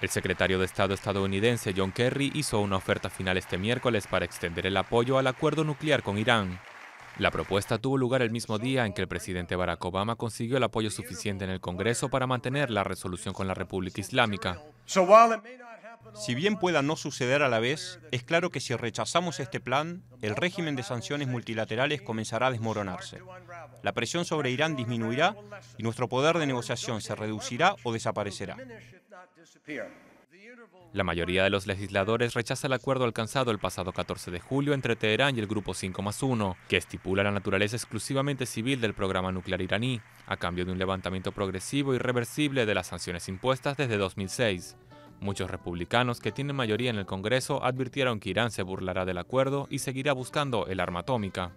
El secretario de Estado estadounidense John Kerry hizo una oferta final este miércoles para extender el apoyo al acuerdo nuclear con Irán. La propuesta tuvo lugar el mismo día en que el presidente Barack Obama consiguió el apoyo suficiente en el Congreso para mantener la resolución con la República Islámica. Si bien pueda no suceder a la vez, es claro que si rechazamos este plan, el régimen de sanciones multilaterales comenzará a desmoronarse. La presión sobre Irán disminuirá y nuestro poder de negociación se reducirá o desaparecerá. La mayoría de los legisladores rechaza el acuerdo alcanzado el pasado 14 de julio entre Teherán y el Grupo 5 más 1, que estipula la naturaleza exclusivamente civil del programa nuclear iraní, a cambio de un levantamiento progresivo y reversible de las sanciones impuestas desde 2006. Muchos republicanos que tienen mayoría en el Congreso advirtieron que Irán se burlará del acuerdo y seguirá buscando el arma atómica.